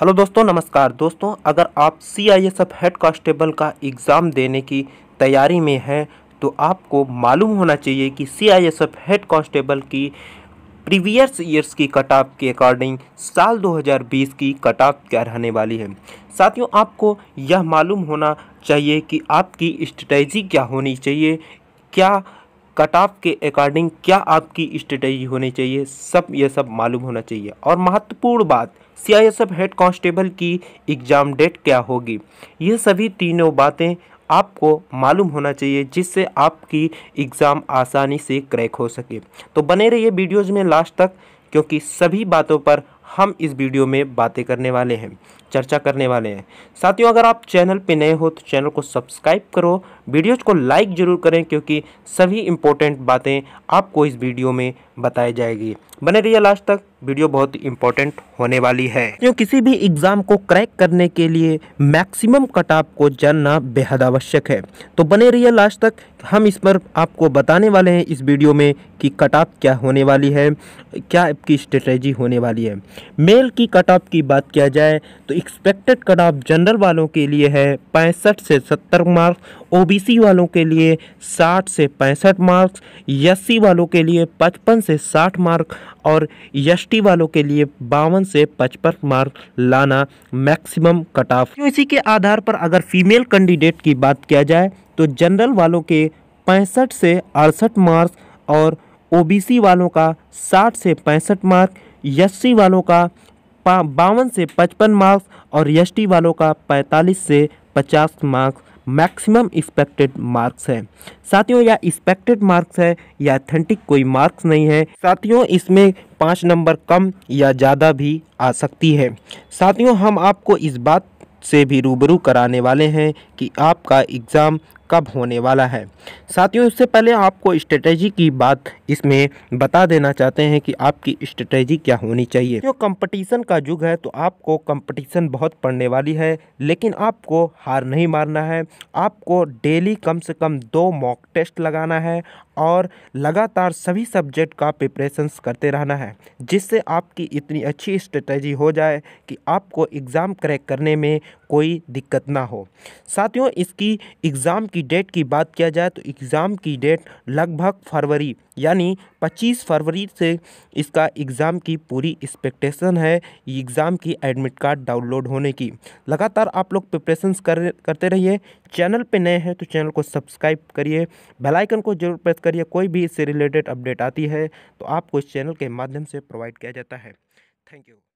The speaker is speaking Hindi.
हेलो दोस्तों नमस्कार दोस्तों अगर आप C I S F head constable का एग्ज़ाम देने की तैयारी में हैं तो आपको मालूम होना चाहिए कि C I S F head constable की प्रीवियस ईयर्स की कट ऑफ के अकॉर्डिंग साल 2020 की कट ऑफ क्या रहने वाली है साथियों आपको यह मालूम होना चाहिए कि आपकी स्ट्रेटजी क्या होनी चाहिए क्या कट ऑफ के अकॉर्डिंग क्या आपकी स्ट्रेटजी होनी चाहिए सब यह सब मालूम होना चाहिए और महत्वपूर्ण बात सीआईएसएफ हेड कांस्टेबल की एग्ज़ाम डेट क्या होगी यह सभी तीनों बातें आपको मालूम होना चाहिए जिससे आपकी एग्ज़ाम आसानी से क्रैक हो सके तो बने रहिए वीडियोज़ में लास्ट तक क्योंकि सभी बातों पर हम इस वीडियो में बातें करने वाले हैं चर्चा करने वाले हैं साथियों अगर आप चैनल पर नए हो तो चैनल को सब्सक्राइब करो वीडियोज़ को लाइक ज़रूर करें क्योंकि सभी इम्पोर्टेंट बातें आपको इस वीडियो में बताई जाएगी बने रहिए लास्ट तक वीडियो बहुत इंपॉर्टेंट होने वाली है क्यों किसी भी एग्ज़ाम को क्रैक करने के लिए मैक्सिमम कट ऑफ को जानना बेहद आवश्यक है तो बने रहिए लास्ट तक हम इस पर आपको बताने वाले हैं इस वीडियो में कि कट ऑफ क्या होने वाली है क्या आपकी स्ट्रेटजी होने वाली है मेल की कट ऑफ की बात किया जाए तो एक्सपेक्टेड कट ऑफ जनरल वालों के लिए है पैंसठ से सत्तर मार्क्स ओबीसी वालों के लिए 60 से पैंसठ मार्क्स एस वालों के लिए 55 से 60 मार्क और एस वालों के लिए बावन से पचपन मार्क लाना मैक्सिमम कट ऑफ तो इसी के आधार पर अगर फीमेल कैंडिडेट की बात किया जाए तो जनरल वालों के पैंसठ से अड़सठ मार्क्स और ओबीसी वालों का 60 से पैंसठ मार्क एस वालों का बावन से पचपन मार्क्स और एस वालों का 45 से 50 मार्क्स मैक्सिमम एक्सपेक्टेड मार्क्स है साथियों या एक्सपेक्टेड मार्क्स है या अथेंटिक कोई मार्क्स नहीं है साथियों इसमें पाँच नंबर कम या ज़्यादा भी आ सकती है साथियों हम आपको इस बात से भी रूबरू कराने वाले हैं कि आपका एग्ज़ाम कब होने वाला है साथियों इससे पहले आपको स्ट्रेटजी की बात इसमें बता देना चाहते हैं कि आपकी स्ट्रेटजी क्या होनी चाहिए जो कंपटीशन का युग है तो आपको कंपटीशन बहुत पड़ने वाली है लेकिन आपको हार नहीं मारना है आपको डेली कम से कम दो मॉक टेस्ट लगाना है और लगातार सभी सब्जेक्ट का प्रिपरेशंस करते रहना है जिससे आपकी इतनी अच्छी स्ट्रेटजी हो जाए कि आपको एग्ज़ाम क्रैक करने में कोई दिक्कत ना हो साथ साथियों इसकी एग्ज़ाम की डेट की बात किया जाए तो एग्ज़ाम की डेट लगभग फरवरी यानी 25 फरवरी से इसका एग्ज़ाम की पूरी एक्सपेक्टेशन है एग्ज़ाम की एडमिट कार्ड डाउनलोड होने की लगातार आप लोग प्रिपरेशंस कर करते रहिए चैनल पे नए हैं तो चैनल को सब्सक्राइब करिए बेल आइकन को जरूर प्रेस करिए कोई भी इससे रिलेटेड अपडेट आती है तो आपको इस चैनल के माध्यम से प्रोवाइड किया जाता है थैंक यू